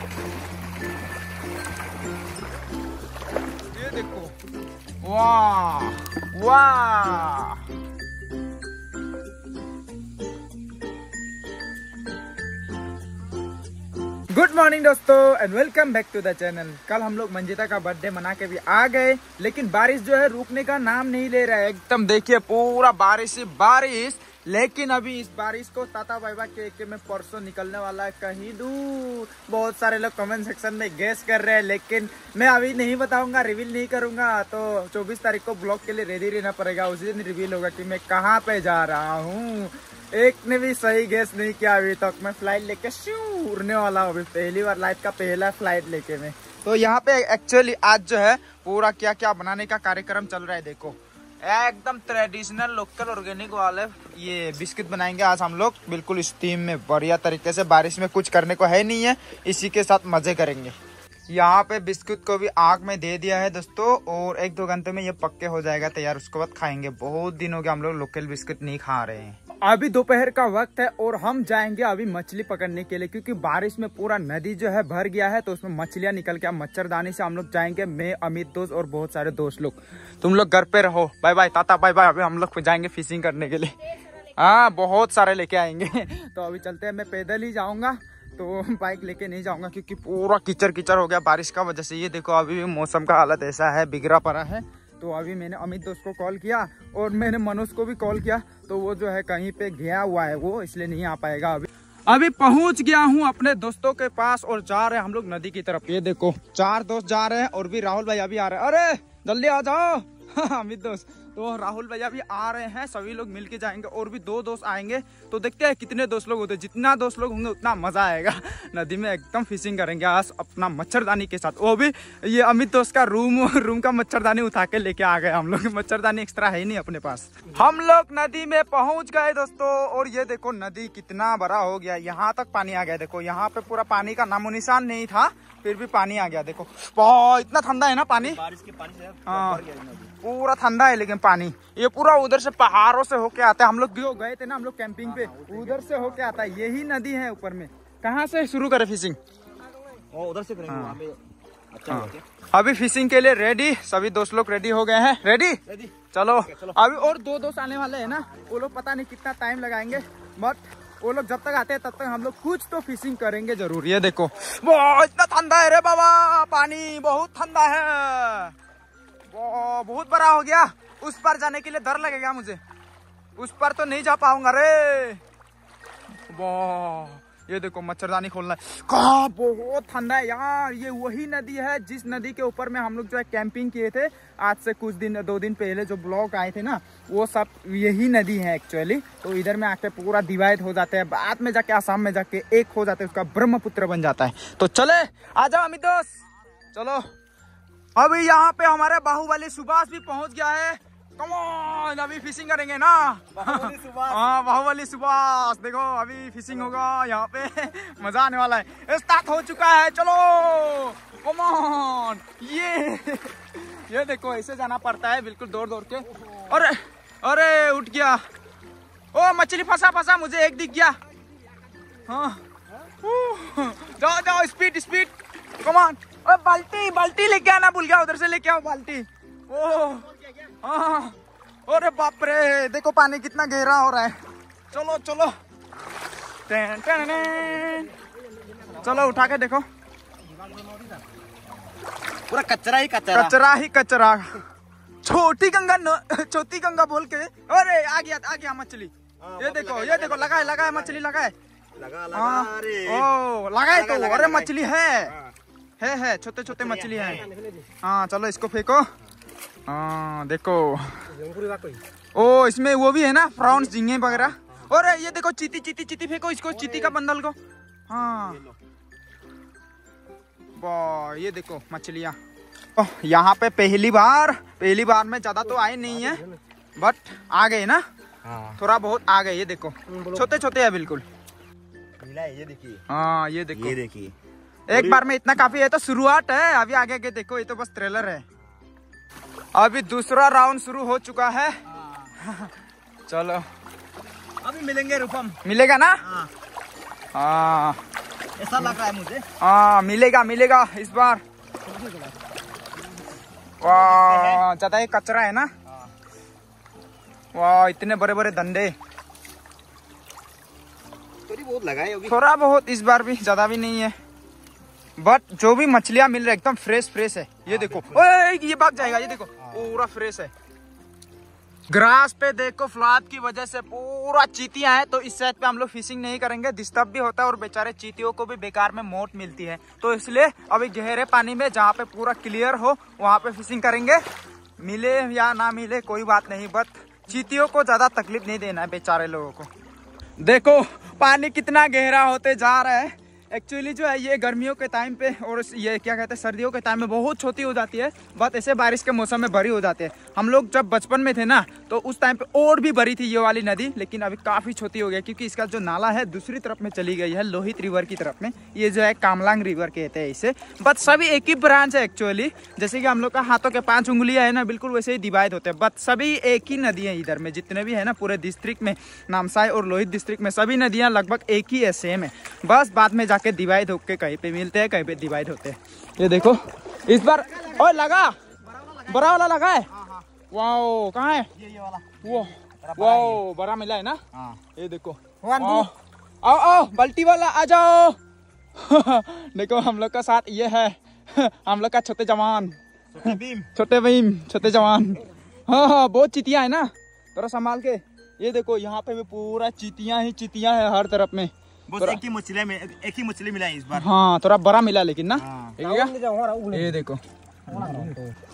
ये देखो वाह वाह गुड मॉर्निंग दोस्तों and welcome back to the channel कल हम लोग मंजिता का बर्थडे मना के भी आ गए लेकिन बारिश जो है रुकने का नाम नहीं ले रहा है एकदम देखिए पूरा बारिश ही बारिश लेकिन अभी इस बारिश को ताता बाइबा के एक में परसों निकलने वाला है कहीं दूर बहुत सारे लोग कमेंट सेक्शन में गैस कर रहे हैं लेकिन मैं अभी नहीं बताऊंगा रिवील नहीं करूंगा तो 24 तारीख को ब्लॉग के लिए रेडी रहना पड़ेगा उसी दिन रिवील होगा कि मैं कहाँ पे जा रहा हूँ एक ने भी सही गैस नहीं किया अभी तक मैं फ्लाइट लेके श्यू उड़ने वाला हूँ अभी पहली बार लाइफ का पहला फ्लाइट लेके में तो यहाँ पे एक्चुअली आज जो है पूरा क्या क्या बनाने का कार्यक्रम चल रहा है देखो एकदम ट्रेडिशनल लोकल ऑर्गेनिक वाले ये बिस्किट बनाएंगे आज हम लोग बिल्कुल स्टीम में बढ़िया तरीके से बारिश में कुछ करने को है नहीं है इसी के साथ मज़े करेंगे यहाँ पे बिस्कुट को भी आग में दे दिया है दोस्तों और एक दो घंटे में ये पक्के हो जाएगा तैयार उसके बाद खाएंगे बहुत दिन हो गया हम लोग लोकल बिस्किट नहीं खा रहे हैं अभी दोपहर का वक्त है और हम जाएंगे अभी मछली पकड़ने के लिए क्योंकि बारिश में पूरा नदी जो है भर गया है तो उसमें मछलियां निकल के मच्छरदानी से हम लोग जाएंगे मैं अमित दोस्त और बहुत सारे दोस्त लोग तुम लोग घर पे रहो बाय बाय ताता बाय बाय अभी हम लोग जाएंगे फिशिंग करने के लिए हाँ बहुत सारे लेके आएंगे तो अभी चलते हैं मैं पैदल ही जाऊँगा तो बाइक लेके नहीं जाऊँगा क्योंकि पूरा कीचड़ कीचड़ हो गया बारिश का वजह से ये देखो अभी भी मौसम का हालत ऐसा है बिगड़ा पड़ा है तो अभी मैंने अमित दोस्त को कॉल किया और मैंने मनोज को भी कॉल किया तो वो जो है कहीं पे गया हुआ है वो इसलिए नहीं आ पाएगा अभी अभी पहुंच गया हूं अपने दोस्तों के पास और जा रहे हैं हम लोग नदी की तरफ ये देखो चार दोस्त जा रहे हैं और भी राहुल भाई अभी आ रहे हैं अरे जल्दी आ जाओ अमित दोस्त तो राहुल भैया भी आ रहे हैं सभी लोग मिल के जाएंगे और भी दो दोस्त आएंगे तो देखते हैं कितने दोस्त लोग होते हैं जितना दोस्त लोग होंगे उतना मज़ा आएगा नदी में एकदम फिशिंग करेंगे आज अपना मच्छरदानी के साथ वो भी ये अमित दोस्त का रूम रूम का मच्छरदानी उठा के लेके आ गए हम लोग मच्छरदानी एक्स्ट्रा है ही नहीं अपने पास हम लोग नदी में पहुंच गए दोस्तों और ये देखो नदी कितना बड़ा हो गया यहाँ तक पानी आ गया देखो यहाँ पे पूरा पानी का नामो निशान नहीं था फिर भी पानी आ गया देखो बहुत इतना ठंडा है ना पानी बारिश के पानी से हाँ पूरा ठंडा है लेकिन पानी ये पूरा उधर से पहाड़ों से होके आता है हम लोग जो गए थे ना हम लोग कैंपिंग पे उधर से होके आता है यही नदी है ऊपर में कहाँ से शुरू करे फिशिंग हाँ, उधर से करेंगे अच्छा हाँ। अभी फिशिंग के लिए रेडी सभी दोस्त लोग रेडी हो गए हैं रेडी चलो अभी और दो दोस्त आने वाले हैं ना वो लोग पता नहीं कितना टाइम लगाएंगे बट वो लोग जब तक आते हैं तब तक हम लोग कुछ तो फिशिंग करेंगे जरूर ये देखो वो इतना ठंडा है रे बाबा पानी बहुत ठंडा है बहुत बड़ा हो गया उस पर जाने के लिए डर लगेगा मुझे उस पर तो नहीं जा पाऊंगा रे ये देखो मच्छरदानी खोलना कहा बहुत ठंडा है यार ये वही नदी है जिस नदी के ऊपर में हम लोग जो है कैंपिंग किए थे आज से कुछ दिन दो दिन पहले जो ब्लॉक आए थे ना वो सब यही नदी है एक्चुअली तो इधर में आके पूरा डिवाइड हो जाते हैं बाद में जाके आसाम में जाके एक हो जाते है उसका ब्रह्मपुत्र बन जाता है तो चले आ जाओ अमित दोस्त चलो अभी यहाँ पे हमारे बाहुबली सुभाष भी पहुँच गया है कमोन अभी फिशिंग करेंगे ना हाँ बाहुबली सुभाष देखो अभी फिशिंग होगा यहाँ पे मजा आने वाला है स्टार्ट हो चुका है चलो कमोन ये ये देखो ऐसे जाना पड़ता है बिल्कुल दौड़ दौड़ के अरे अरे उठ गया ओ मछली फंसा फंसा मुझे एक दिख गया हाँ, हाँ? जाओ जाओ स्पीड स्पीड कमान और बाल्टी बाल्टी लेके आना भूल गया उधर से लेके आओ बाल्टी ओह हाँ, अरे बाप रे देखो पानी कितना गहरा हो रहा है चलो चलो टेन टेन चलो उठा के देखो पूरा कचरा ही कचरा कचरा ही कचरा छोटी गंगा न, छोटी गंगा बोल के अरे आ गया आ गया मछली हाँ, ये देखो ये देखो लगाए लगाए मछली लगाए लगा लगा हाँ। ओ लगाए तो अरे मछली है है है छोटे छोटे मछली है हाँ चलो इसको फेंको हाँ देखो ओ इसमें वो भी है ना प्रॉन्स झिंगे वगैरह और ये देखो चीती चीती चीती फेंको इसको चीती का बंदल को हाँ ये देखो मछलियाँ यहाँ पे पहली बार पहली बार में ज्यादा तो आए नहीं है बट आ गए ना हाँ। थोड़ा बहुत आ गए ये देखो छोटे छोटे है बिल्कुल ये देखिए हाँ ये देखिए ये देखिए एक बार में इतना काफी है तो शुरुआत है अभी आगे आगे देखो ये तो बस ट्रेलर है अभी दूसरा राउंड शुरू हो चुका है चलो अभी मिलेंगे रूपम मिलेगा ना हाँ।, हाँ ऐसा लग रहा है मुझे हाँ मिलेगा मिलेगा इस बार वाह ज्यादा ये कचरा है ना हाँ। वाह इतने बड़े बड़े धंधे बहुत लगाए थोड़ा बहुत इस बार भी ज्यादा भी नहीं है बट जो भी मछलियाँ मिल रही है एकदम फ्रेश फ्रेश है ये हाँ, देखो ये भाग जाएगा ये देखो हाँ। पूरा फ्रेश है ग्रास पे देखो फ्लाद की वजह से पूरा चीतियां हैं तो इस साइड पे हम लोग फिशिंग नहीं करेंगे डिस्टर्ब भी होता है और बेचारे चीतियों को भी बेकार में मोट मिलती है तो इसलिए अभी गहरे पानी में जहाँ पे पूरा क्लियर हो वहाँ पे फिशिंग करेंगे मिले या ना मिले कोई बात नहीं बट चीतियों को ज़्यादा तकलीफ नहीं देना है बेचारे लोगों को देखो पानी कितना गहरा होते जा रहा है एक्चुअली जो है ये गर्मियों के टाइम पे और ये क्या कहते हैं सर्दियों के टाइम में बहुत छोटी हो जाती है बात ऐसे बारिश के मौसम में भरी हो जाती है हम लोग जब बचपन में थे ना तो उस टाइम पे और भी भरी थी ये वाली नदी लेकिन अभी काफ़ी छोटी हो गई क्योंकि इसका जो नाला है दूसरी तरफ में चली गई है लोहित रिवर की तरफ में ये जो है कामलांग रिवर कहते हैं इसे बट सभी एक ही ब्रांच है एक्चुअली जैसे कि हम लोग का हाथों के पाँच उंगलियाँ है ना बिल्कुल वैसे ही डिवाइड होते हैं बट सभी एक ही नदी है इधर में जितने भी है ना पूरे डिस्ट्रिक्ट में नामसाई और लोहित डिस्ट्रिक्ट में सभी नदियाँ लगभग एक ही है सेम है बस बाद में जा जाके डिवाइड होके कहीं पे मिलते हैं कहीं पे डिवाइड होते हैं ये देखो इस बार ओ लगा बड़ा वाला लगा है हाँ, हाँ। वाह कहा है वो बड़ा मिला है ना हाँ। ये देखो आओ आओ बल्टी वाला आ जाओ देखो हम लोग का साथ ये है हम लोग का छोटे जवान छोटे भीम छोटे जवान हाँ हाँ बहुत चितिया है ना थोड़ा संभाल के ये देखो यहाँ पे भी पूरा चितिया ही चितिया है हर तरफ में एक ही मछली में एक ही मछली मिला इस बार हाँ थोड़ा बड़ा मिला लेकिन ना हाँ। ये देखो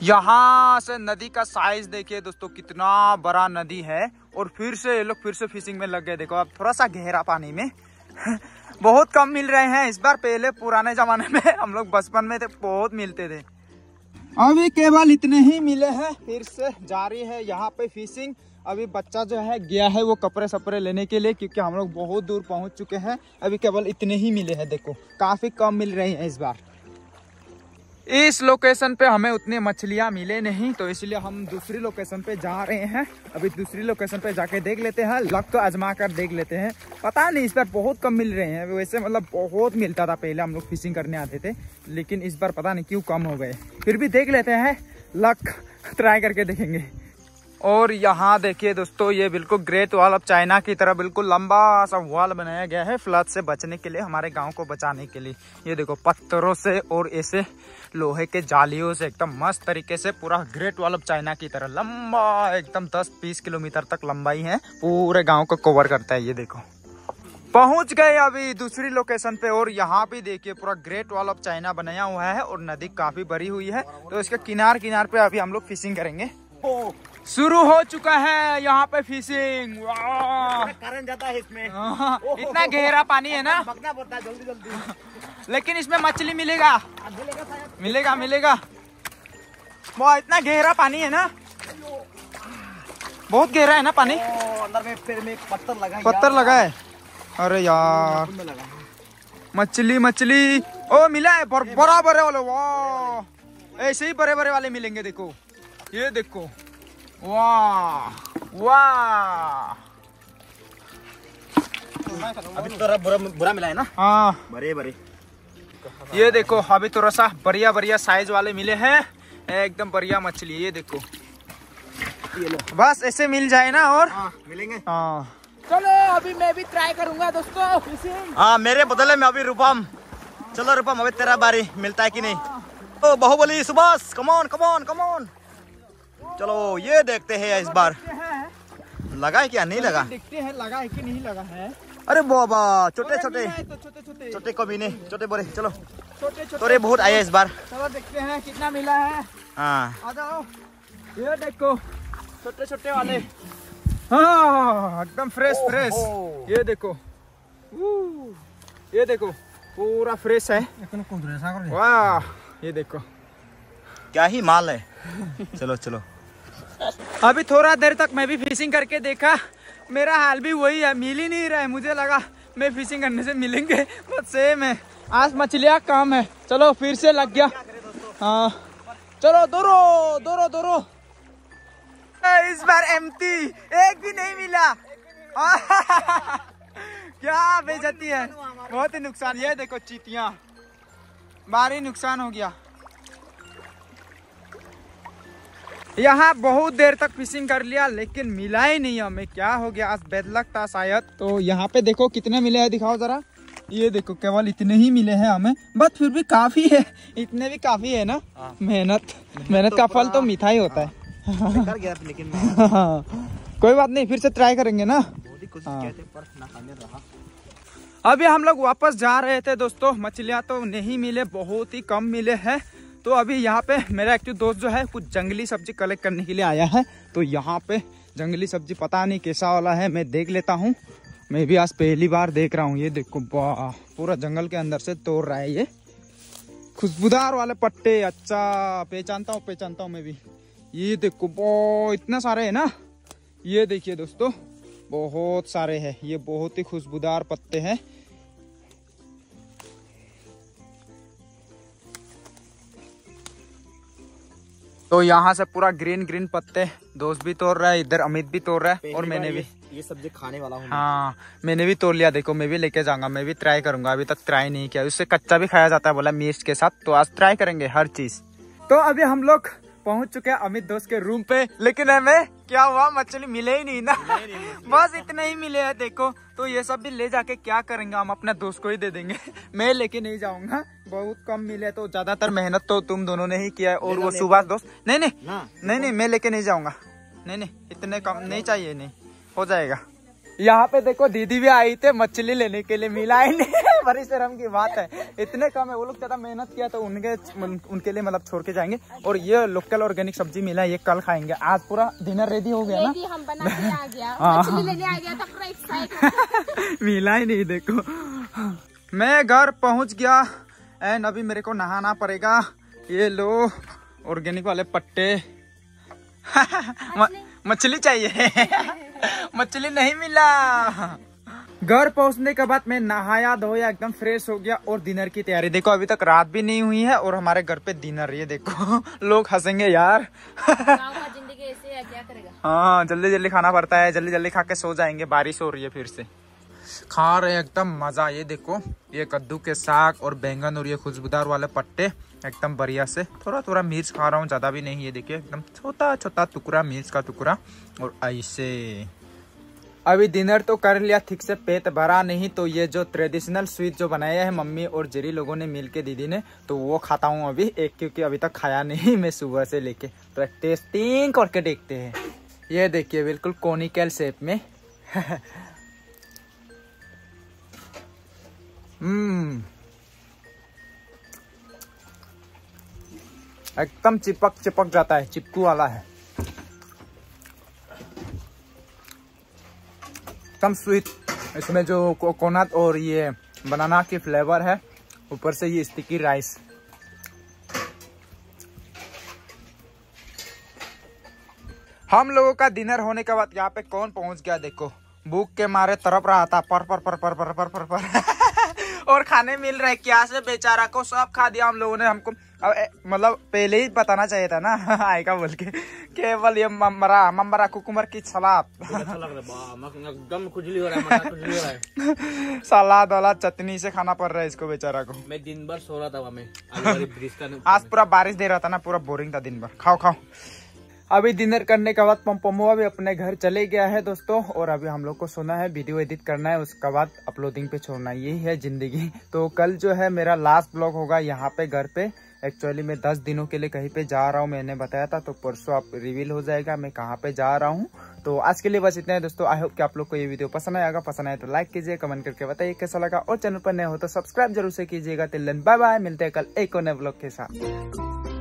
यहाँ से नदी का साइज देखिए दोस्तों कितना बड़ा नदी है और फिर से ये लोग फिर से फिशिंग में लग गए देखो अब थोड़ा सा गहरा पानी में बहुत कम मिल रहे हैं इस बार पहले पुराने जमाने में हम लोग बचपन में थे बहुत मिलते थे अभी केवल इतने ही मिले हैं फिर से जारी है यहाँ पे फिशिंग अभी बच्चा जो है गया है वो कपड़े सपड़े लेने के लिए क्योंकि हम लोग बहुत दूर पहुंच चुके हैं अभी केवल इतने ही मिले हैं देखो काफ़ी कम मिल रहे हैं इस बार इस लोकेशन पे हमें उतनी मछलियाँ मिले नहीं तो इसलिए हम दूसरी लोकेशन पे जा रहे हैं अभी दूसरी लोकेशन पे जाके देख लेते हैं लक तो आजमा कर देख लेते हैं पता नहीं इस बार बहुत कम मिल रहे हैं वैसे मतलब बहुत मिलता था पहले हम लोग फिशिंग करने आते थे लेकिन इस बार पता नहीं क्यों कम हो गए फिर भी देख लेते हैं लक ट्राई करके देखेंगे और यहाँ देखिए दोस्तों ये बिल्कुल ग्रेट वॉल अब चाइना की तरह बिल्कुल लंबा सा वॉल बनाया गया है फ्लड से बचने के लिए हमारे गांव को बचाने के लिए ये देखो पत्थरों से और ऐसे लोहे के जालियों से एकदम मस्त तरीके से पूरा ग्रेट वॉल अब चाइना की तरह लंबा एकदम दस बीस किलोमीटर तक लंबाई है पूरे गाँव को कवर करता है ये देखो पहुंच गए अभी दूसरी लोकेशन पे और यहाँ भी देखिए पूरा ग्रेट वॉल ऑफ चाइना बनाया हुआ है और नदी काफी बड़ी हुई है तो इसके किनार किनार पे अभी हम लोग फिशिंग करेंगे शुरू हो चुका है यहाँ पे फिशिंग करंट जाता है इसमें हाँ, इतना गहरा पानी है ना पड़ता है जल्दी जल्दी लेकिन इसमें मछली मिलेगा मिलेगा मिलेगा वो इतना गहरा पानी है ना बहुत गहरा है ना पानी अंदर में पेड़ में पत्थर लगा पत्थर लगा है अरे यार मछली मछली ओ मिला है बराबर है वाले वाह ऐसे ही बड़े बड़े वाले मिलेंगे देखो ये देखो वाह तो बुरा बुरा मिला है ना हाँ बड़े बड़े ये देखो अभी थोड़ा तो सा बढ़िया बढ़िया साइज वाले मिले हैं एकदम बढ़िया मछली ये देखो ये लो बस ऐसे मिल जाए ना और आ, हाँ, मिलेंगे हाँ चलो अभी मैं भी ट्राई करूंगा दोस्तों हाँ मेरे बदले में अभी रूपम चलो रूपम अभी तेरा बारी मिलता है कि नहीं तो Bahubali Subhash come on come on come on चलो ये देखते हैं इस बार लगा है क्या नहीं लगा देखते हैं लगा है कि नहीं लगा है अरे बाबा छोटे तो छोटे छोटे कमीने छोटे बोरे चलो छोटे छोटे बहुत आया इस बार चलो देखते हैं कितना मिला है हाँ ये देखो छोटे छोटे वाले हाँ एकदम फ्रेश फ्रेश ये देखो ये देखो पूरा फ्रेश है वाह ये देखो क्या ही माल है चलो चलो अभी थोड़ा देर तक मैं भी फिशिंग करके देखा मेरा हाल भी वही है मिल ही नहीं रहा है मुझे लगा मैं फिशिंग करने से मिलेंगे बस सेम है आज मछलियाँ काम है चलो फिर से लग गया हाँ चलो दोरो दोरो दोरो इस बार एमटी एक भी नहीं मिला क्या बेचती है बहुत ही नुकसान ये देखो चीतियाँ भारी नुकसान हो गया यहाँ बहुत देर तक फिशिंग कर लिया लेकिन मिला ही नहीं हमें क्या हो गया आज बेदलक था शायद तो यहाँ पे देखो कितने मिले हैं दिखाओ जरा ये देखो केवल इतने ही मिले हैं हमें बट फिर भी काफी है इतने भी काफी है ना हाँ। मेहनत मेहनत तो का फल तो मीठा ही होता है हाँ। लेकिन हाँ। कोई बात नहीं फिर से ट्राई करेंगे ना अभी हम लोग वापस जा रहे थे दोस्तों मछलियाँ तो नहीं मिले बहुत ही कम मिले हैं तो अभी यहाँ पे मेरा एक्टिव दोस्त जो है कुछ जंगली सब्जी कलेक्ट करने के लिए आया है तो यहाँ पे जंगली सब्जी पता नहीं कैसा वाला है मैं देख लेता हूँ मैं भी आज पहली बार देख रहा हूँ ये देखो वाह पूरा जंगल के अंदर से तोड़ रहा है ये खुशबूदार वाले पट्टे अच्छा पहचानता हूँ पहचानता हूँ मैं भी ये देखो बो इतना सारे है ना ये देखिए दोस्तों बहुत सारे हैं ये बहुत ही खुशबूदार पत्ते हैं तो यहाँ से पूरा ग्रीन ग्रीन पत्ते दोस्त भी तोड़ रहा है इधर अमित भी तोड़ रहा है और मैंने भी ये सब्जी खाने वाला हूँ हाँ मैंने भी तोड़ लिया देखो मैं भी लेके जाऊंगा मैं भी ट्राई करूंगा अभी तक ट्राई नहीं किया उससे कच्चा भी खाया जाता है बोला मिर्च के साथ तो आज ट्राई करेंगे हर चीज तो अभी हम लोग पहुंच चुके हैं अमित दोस्त के रूम पे लेकिन हमें क्या हुआ मछली मिले ही नहीं ना बस इतने ही मिले हैं देखो तो ये सब भी ले जाके क्या करेंगे हम अपने दोस्त को ही दे देंगे मैं लेके नहीं जाऊंगा बहुत कम मिले तो ज्यादातर मेहनत तो तुम दोनों ने ही किया है और वो सुभाष दोस्त नहीं नहीं नहीं नहीं मैं लेके नहीं जाऊंगा नहीं नहीं इतने कम नहीं चाहिए नहीं हो जाएगा यहाँ पे देखो दीदी भी आई थे मछली लेने के लिए मिला ही नहीं बड़ी शर्म की बात है इतने कम है वो लोग ज्यादा मेहनत किया तो उनके उनके लिए मतलब छोड़ के जाएंगे और ये लोकल ऑर्गेनिक सब्जी मिला ये कल खाएंगे आज पूरा डिनर रेडी हो गया ना हाँ। मिला ही नहीं देखो मैं घर पहुंच गया एंड अभी मेरे को नहाना पड़ेगा ये लो ऑर्गेनिक वाले पट्टे मछली चाहिए मछली नहीं मिला घर पहुंचने के बाद मैं नहाया धोया एकदम फ्रेश हो गया और डिनर की तैयारी देखो अभी तक रात भी नहीं हुई है और हमारे घर पे डिनर ये देखो लोग हंसेंगे यार हाँ जल्दी जल्दी खाना पड़ता है जल्दी जल्दी खा के सो जाएंगे बारिश हो रही है फिर से खा रहे एकदम मजा ये देखो ये कद्दू के साग और बैंगन और ये खुशबूदार वाले पट्टे एकदम बढ़िया से थोड़ा थोड़ा मिर्च खा रहा हूँ ज़्यादा भी नहीं ये देखिए एकदम छोटा छोटा टुकड़ा मिर्च का टुकड़ा और ऐसे अभी डिनर तो कर लिया ठीक से पेट भरा नहीं तो ये जो ट्रेडिशनल स्वीट जो बनाया है मम्मी और जेरी लोगों ने मिल के दीदी ने तो वो खाता हूँ अभी एक क्योंकि अभी तक खाया नहीं मैं सुबह से लेके तो टेस्टिंग करके देखते हैं ये देखिए बिल्कुल कोनिकल शेप में हम्म एकदम चिपक चिपक जाता है चिपकू वाला है एकदम स्वीट इसमें जो कोकोनट और ये बनाना के फ्लेवर है ऊपर से ये स्टिकी राइस हम लोगों का डिनर होने के बाद यहाँ पे कौन पहुंच गया देखो भूख के मारे तरप रहा था पर पर पर पर पर पर पर पर और खाने मिल रहे क्या से बेचारा को सब खा दिया हम लोगों ने हमको अब मतलब पहले ही बताना चाहिए था ना आएगा बोल के केवल ये ममरा ममरा कुकुमर की सलाद अच्छा एकदम खुजली हो रहा है सलाद वाला चटनी से खाना पड़ रहा है इसको बेचारा को मैं दिन भर सो रहा था मैं आज पूरा बारिश दे रहा था ना पूरा बोरिंग था दिन भर खाओ खाओ अभी डिनर करने के बाद पम्पमुआ भी अपने घर चले गया है दोस्तों और अभी हम लोग को सोना है वीडियो एडिट करना है उसके बाद अपलोडिंग पे छोड़ना यही है जिंदगी तो कल जो है मेरा लास्ट ब्लॉग होगा यहाँ पे घर पे एक्चुअली मैं दस दिनों के लिए कहीं पे जा रहा हूँ मैंने बताया था तो परसों आप रिवील हो जाएगा मैं कहाँ पे जा रहा हूँ तो आज के लिए बस इतना है दोस्तों आई होप कि आप लोग को ये वीडियो पसंद आएगा पसंद आए तो लाइक कीजिए कमेंट करके बताइए कैसा लगा और चैनल पर नए हो तो सब्सक्राइब जरूर से कीजिएगा तिल्लन बाय बाय मिलते हैं कल एक और नए ब्लॉग के साथ